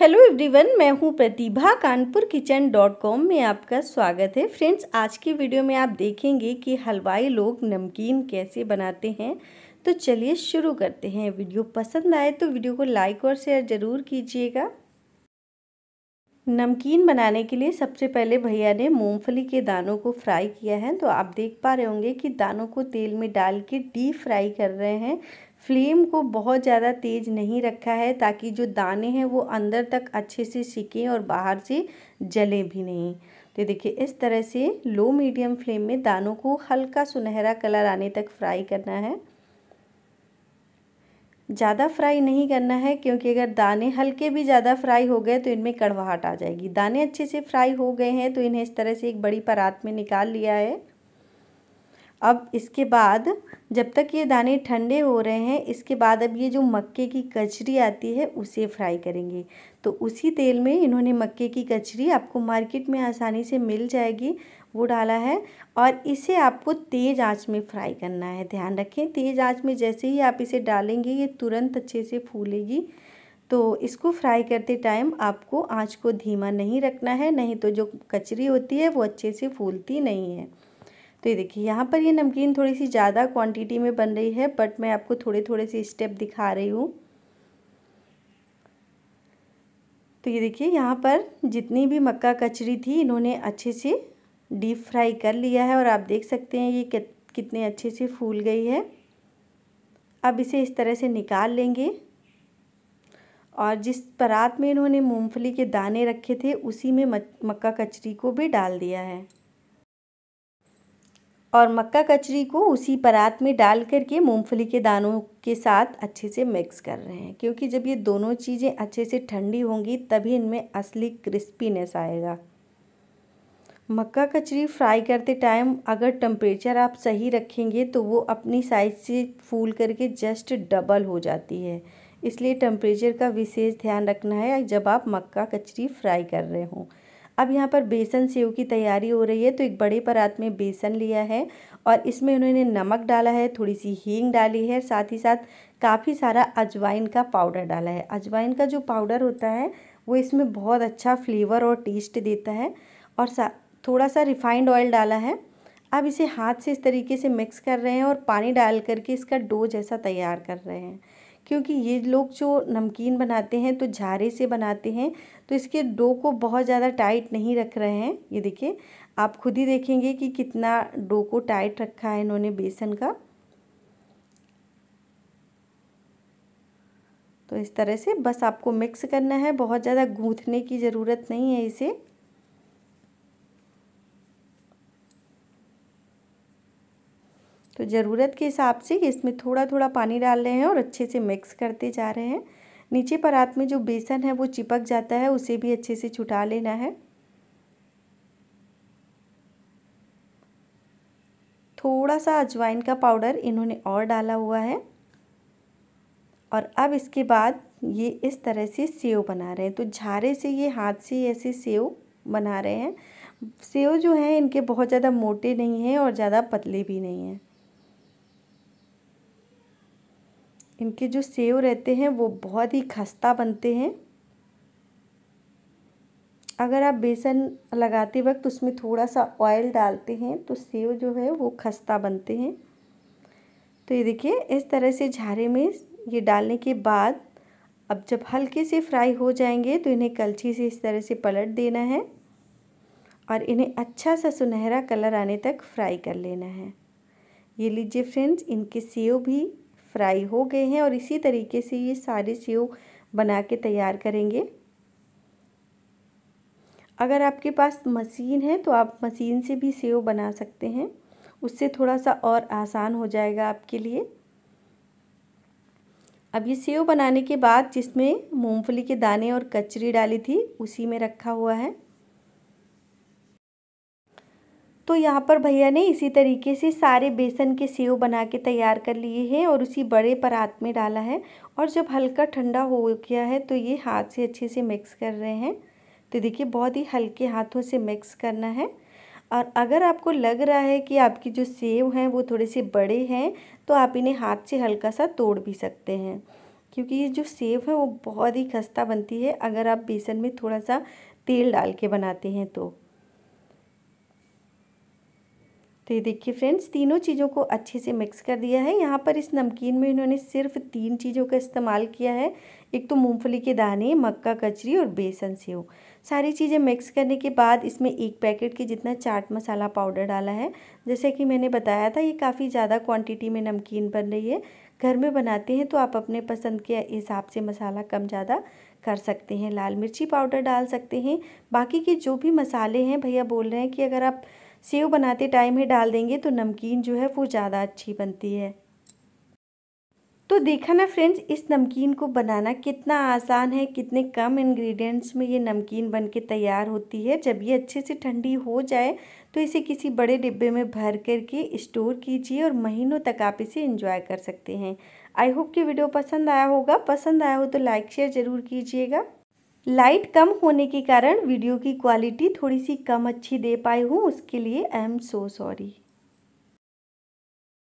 hello everyone मैं हूं Pratibha Kanpur kitchen dot com में आपका स्वागत है फ्रेंड्स आज की वीडियो में आप देखेंगे कि हलवाई लोग नमकीन कैसे बनाते हैं तो चलिए शुरू करते हैं वीडियो पसंद आए तो वीडियो को लाइक और शेयर ज़रूर कीजिएगा नमकीन बनाने के लिए सबसे पहले भैया ने मूंगफली के दानों को फ्राई किया है तो आप देख पा रहे होंगे कि दानों को तेल में डाल के डीप फ्राई कर रहे हैं फ्लेम को बहुत ज़्यादा तेज़ नहीं रखा है ताकि जो दाने हैं वो अंदर तक अच्छे से सिकें और बाहर से जले भी नहीं तो देखिए इस तरह से लो मीडियम फ्लेम में दानों को हल्का सुनहरा कलर आने तक फ्राई करना है ज़्यादा फ्राई नहीं करना है क्योंकि अगर दाने हल्के भी ज़्यादा फ्राई हो गए तो इनमें कड़वाहट आ जाएगी दाने अच्छे से फ्राई हो गए हैं तो इन्हें इस तरह से एक बड़ी परात में निकाल लिया है अब इसके बाद जब तक ये दाने ठंडे हो रहे हैं इसके बाद अब ये जो मक्के की कचरी आती है उसे फ्राई करेंगे तो उसी तेल में इन्होंने मक्के की कचरी आपको मार्केट में आसानी से मिल जाएगी वो डाला है और इसे आपको तेज़ आंच में फ्राई करना है ध्यान रखें तेज़ आंच में जैसे ही आप इसे डालेंगे ये तुरंत अच्छे से फूलेगी तो इसको फ्राई करते टाइम आपको आँच को धीमा नहीं रखना है नहीं तो जो कचरी होती है वो अच्छे से फूलती नहीं है तो ये देखिए यहाँ पर ये नमकीन थोड़ी सी ज़्यादा क्वांटिटी में बन रही है बट मैं आपको थोड़े थोड़े से स्टेप दिखा रही हूँ तो ये देखिए यहाँ पर जितनी भी मक्का कचरी थी इन्होंने अच्छे से डीप फ्राई कर लिया है और आप देख सकते हैं ये कितने अच्छे से फूल गई है अब इसे इस तरह से निकाल लेंगे और जिस परात में इन्होंने मूंगफली के दाने रखे थे उसी में मक्का कचरी को भी डाल दिया है और मक्का कचरी को उसी परात में डाल करके मूंगफली के दानों के साथ अच्छे से मिक्स कर रहे हैं क्योंकि जब ये दोनों चीज़ें अच्छे से ठंडी होंगी तभी इनमें असली क्रिस्पीनेस आएगा मक्का कचरी फ्राई करते टाइम अगर टम्परेचर आप सही रखेंगे तो वो अपनी साइज से फूल करके जस्ट डबल हो जाती है इसलिए टम्परेचर का विशेष ध्यान रखना है जब आप मक्का कचरी फ्राई कर रहे हों अब यहाँ पर बेसन सेव की तैयारी हो रही है तो एक बड़े परात में बेसन लिया है और इसमें उन्होंने नमक डाला है थोड़ी सी हींग डाली है साथ ही साथ काफ़ी सारा अजवाइन का पाउडर डाला है अजवाइन का जो पाउडर होता है वो इसमें बहुत अच्छा फ्लेवर और टेस्ट देता है और थोड़ा सा रिफाइंड ऑयल डाला है अब इसे हाथ से इस तरीके से मिक्स कर रहे हैं और पानी डाल करके इसका डो जैसा तैयार कर रहे हैं क्योंकि ये लोग जो नमकीन बनाते हैं तो झारे से बनाते हैं तो इसके डो को बहुत ज़्यादा टाइट नहीं रख रहे हैं ये देखिए आप खुद ही देखेंगे कि कितना डो को टाइट रखा है इन्होंने बेसन का तो इस तरह से बस आपको मिक्स करना है बहुत ज़्यादा गूँथने की ज़रूरत नहीं है इसे तो ज़रूरत के हिसाब से इसमें थोड़ा थोड़ा पानी डाल रहे हैं और अच्छे से मिक्स करते जा रहे हैं नीचे परात में जो बेसन है वो चिपक जाता है उसे भी अच्छे से छुटा लेना है थोड़ा सा अजवाइन का पाउडर इन्होंने और डाला हुआ है और अब इसके बाद ये इस तरह से सेव बना रहे हैं तो झारे से ये हाथ से ऐसे सेव बना रहे हैं सेव जो हैं इनके बहुत ज़्यादा मोटे नहीं हैं और ज़्यादा पतले भी नहीं हैं इनके जो सेव रहते हैं वो बहुत ही खस्ता बनते हैं अगर आप बेसन लगाते वक्त उसमें थोड़ा सा ऑयल डालते हैं तो सेव जो है वो खस्ता बनते हैं तो ये देखिए इस तरह से झारे में ये डालने के बाद अब जब हल्के से फ्राई हो जाएंगे तो इन्हें कलछी से इस तरह से पलट देना है और इन्हें अच्छा सा सुनहरा कलर आने तक फ्राई कर लेना है ये लीजिए फ्रेंड्स इनके सेव भी फ्राई हो गए हैं और इसी तरीके से ये सारे सेव बना के तैयार करेंगे अगर आपके पास मशीन है तो आप मशीन से भी सेव बना सकते हैं उससे थोड़ा सा और आसान हो जाएगा आपके लिए अब ये सेव बनाने के बाद जिसमें मूंगफली के दाने और कचरी डाली थी उसी में रखा हुआ है तो यहाँ पर भैया ने इसी तरीके से सारे बेसन के सेव बना के तैयार कर लिए हैं और उसी बड़े परात में डाला है और जब हल्का ठंडा हो गया है तो ये हाथ से अच्छे से मिक्स कर रहे हैं तो देखिए बहुत ही हल्के हाथों से मिक्स करना है और अगर आपको लग रहा है कि आपकी जो सेव हैं वो थोड़े से बड़े हैं तो आप इन्हें हाथ से हल्का सा तोड़ भी सकते हैं क्योंकि ये जो सेव है वो बहुत ही खस्ता बनती है अगर आप बेसन में थोड़ा सा तेल डाल के बनाते हैं तो तो ये देखिए फ्रेंड्स तीनों चीज़ों को अच्छे से मिक्स कर दिया है यहाँ पर इस नमकीन में इन्होंने सिर्फ तीन चीज़ों का इस्तेमाल किया है एक तो मूंगफली के दाने मक्का कचरी और बेसन सेव सारी चीज़ें मिक्स करने के बाद इसमें एक पैकेट के जितना चाट मसाला पाउडर डाला है जैसे कि मैंने बताया था ये काफ़ी ज़्यादा क्वान्टिटी में नमकीन बन रही है घर में बनाते हैं तो आप अपने पसंद के हिसाब से मसाला कम ज़्यादा कर सकते हैं लाल मिर्ची पाउडर डाल सकते हैं बाकी के जो भी मसाले हैं भैया बोल रहे हैं कि अगर आप सेव बनाते टाइम ही डाल देंगे तो नमकीन जो है वो ज़्यादा अच्छी बनती है तो देखा ना फ्रेंड्स इस नमकीन को बनाना कितना आसान है कितने कम इंग्रेडिएंट्स में ये नमकीन बन के तैयार होती है जब ये अच्छे से ठंडी हो जाए तो इसे किसी बड़े डिब्बे में भर करके स्टोर कीजिए और महीनों तक आप इसे एंजॉय कर सकते हैं आई होप कि वीडियो पसंद आया होगा पसंद आया हो तो लाइक शेयर ज़रूर कीजिएगा लाइट कम होने के कारण वीडियो की क्वालिटी थोड़ी सी कम अच्छी दे पाई हूँ उसके लिए आई एम सो सॉरी